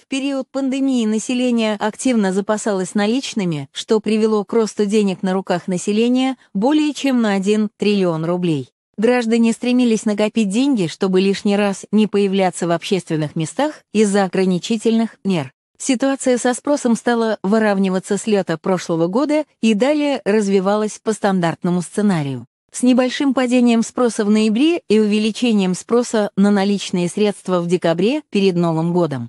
В период пандемии население активно запасалось наличными, что привело к росту денег на руках населения более чем на 1 триллион рублей. Граждане стремились накопить деньги, чтобы лишний раз не появляться в общественных местах из-за ограничительных мер. Ситуация со спросом стала выравниваться с лета прошлого года и далее развивалась по стандартному сценарию. С небольшим падением спроса в ноябре и увеличением спроса на наличные средства в декабре перед Новым годом.